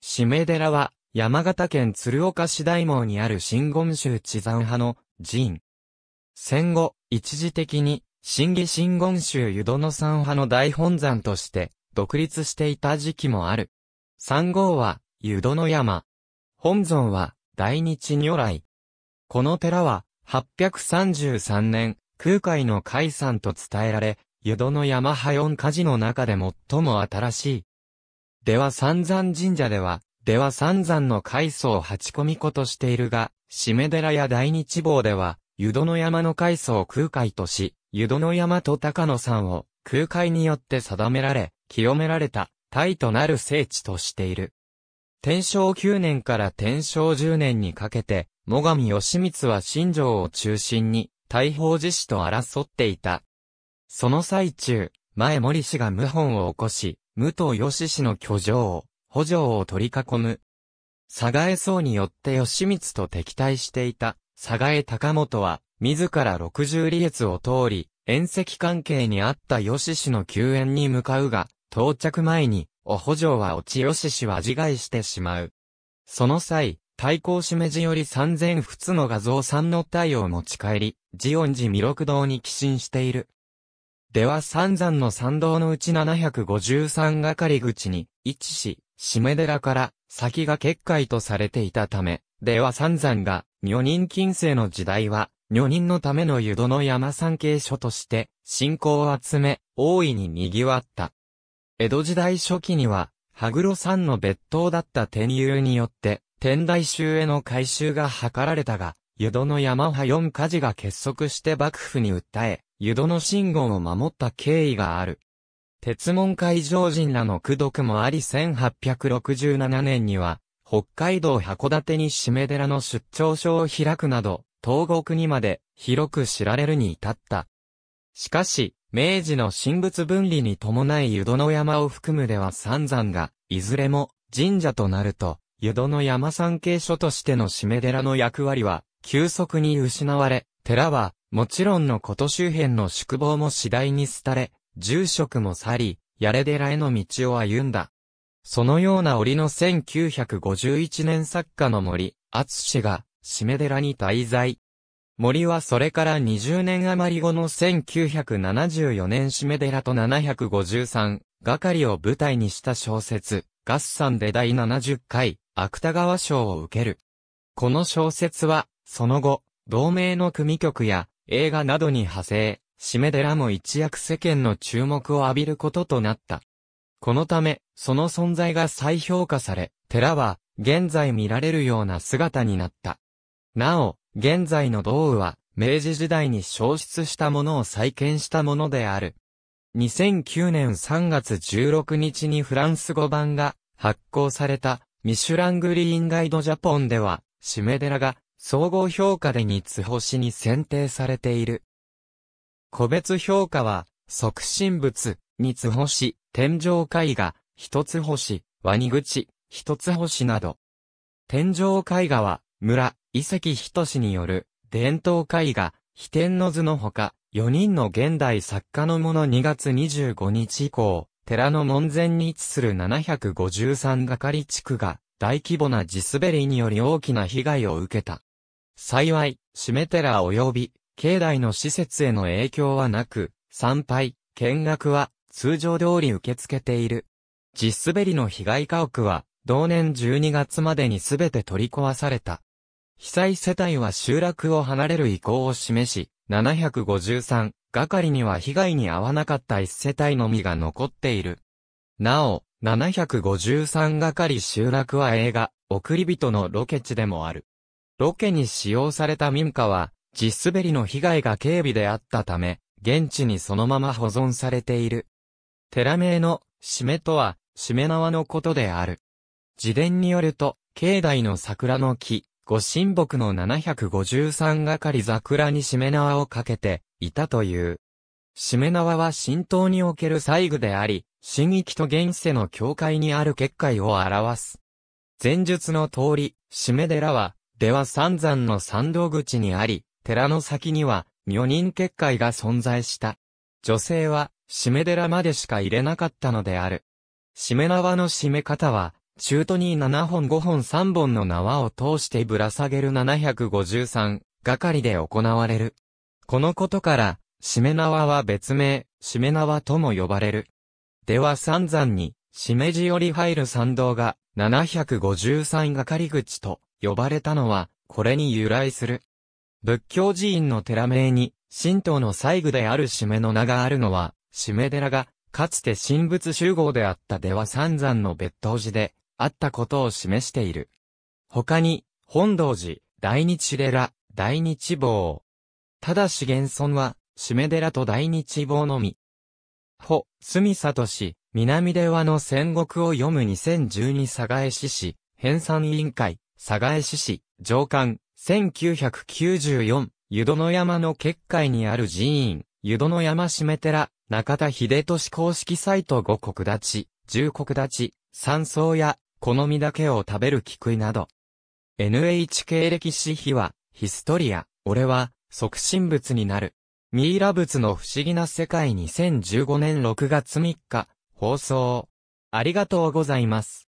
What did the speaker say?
しめ寺は、山形県鶴岡市大門にある新言宗地山派の寺院。戦後、一時的に、新義新言宗湯殿山派の大本山として、独立していた時期もある。三号は、湯殿山。本尊は、大日如来。この寺は、833年、空海の海山と伝えられ、湯殿山派四火事の中で最も新しい、では三山神社では、では三山の海藻を八込子としているが、締め寺や大日坊では、湯戸の山の海藻を空海とし、湯戸の山と高野山を空海によって定められ、清められた、大となる聖地としている。天正9年から天正10年にかけて、最上義光は新城を中心に、大宝寺氏と争っていた。その最中、前森氏が謀反を起こし、武藤義氏の居城、補助を取り囲む。佐賀江荘によって義光と敵対していた、佐賀江高本は、自ら六十里越を通り、遠赤関係にあった義氏の救援に向かうが、到着前に、お補助は落ち義氏は自害してしまう。その際、対抗しめじより三千仏の画像三の体を持ち帰り、ジオン寺弥勒堂に寄進している。では三山の参道のうち753係口に位置し、締め寺から先が結界とされていたため、では三山が女人近世の時代は、女人のための湯戸の山山景所として、信仰を集め、大いに賑わった。江戸時代初期には、羽黒山の別当だった天遊によって、天台宗への改修が図られたが、湯戸の山は四火事が結束して幕府に訴え、湯の信号を守った経緯がある。鉄門会常人らの苦毒もあり1867年には、北海道函館に締め寺の出張所を開くなど、東国にまで広く知られるに至った。しかし、明治の神仏分離に伴い湯の山を含むでは三山が、いずれも神社となると、湯の山山系所としての締め寺の役割は、急速に失われ、寺はもちろんのこと周辺の宿坊も次第に廃れ、住職も去り、やれ寺への道を歩んだ。そのような折の1951年作家の森、厚氏が、締め寺に滞在。森はそれから20年余り後の1974年締め寺と753、がかりを舞台にした小説、合算で第70回、芥川賞を受ける。この小説は、その後、同盟の組曲や、映画などに派生、シメデラも一躍世間の注目を浴びることとなった。このため、その存在が再評価され、寺は、現在見られるような姿になった。なお、現在の道具は、明治時代に消失したものを再建したものである。2009年3月16日にフランス語版が発行されたミシュラングリーンガイドジャポンでは、シメデラが総合評価で三つ星に選定されている。個別評価は、促進物、三つ星、天井絵画、1つ星、ワニ口、1つ星など。天井絵画は、村、遺跡しによる、伝統絵画、秘天の図のほか、4人の現代作家のもの2月25日以降、寺の門前に位置する753係地区が、大規模な地滑りにより大きな被害を受けた。幸い、シメテラ及び、境内の施設への影響はなく、参拝、見学は、通常通り受け付けている。実滑りの被害家屋は、同年12月までにすべて取り壊された。被災世帯は集落を離れる意向を示し、753、係には被害に遭わなかった1世帯のみが残っている。なお、753係集落は映画、送り人のロケ地でもある。ロケに使用された民家は、地滑りの被害が軽微であったため、現地にそのまま保存されている。寺名の、しめとは、しめ縄のことである。自伝によると、境内の桜の木、御神木の753係桜にしめ縄をかけていたという。しめ縄は神道における細具であり、神域と現世の境界にある結界を表す。前述の通り、しめ寺は、では三山の参道口にあり、寺の先には、女人結界が存在した。女性は、締め寺までしか入れなかったのである。締め縄の締め方は、中途に7本5本3本の縄を通してぶら下げる753がかりで行われる。このことから、締め縄は別名、締め縄とも呼ばれる。では三山に、締め地より入る参道が753がかり口と呼ばれたのは、これに由来する。仏教寺院の寺名に、神道の細具である締めの名があるのは、締め寺が、かつて神仏集合であった出羽三山の別当寺で、あったことを示している。他に、本道寺、大日寺、大日坊。ただし現存は、締め寺と大日坊のみ。ほ、住里市、南出羽の戦国を読む2012佐賀江市市、編纂委員会。佐賀江市市、上官、1994、湯戸の山の結界にある寺院、湯戸の山しめ寺、中田秀俊公式サイト五国立ち、十国立ち、山荘や、好みだけを食べる菊井など。NHK 歴史秘話、ヒストリア、俺は、即身仏になる。ミイラ仏の不思議な世界2015年6月3日、放送。ありがとうございます。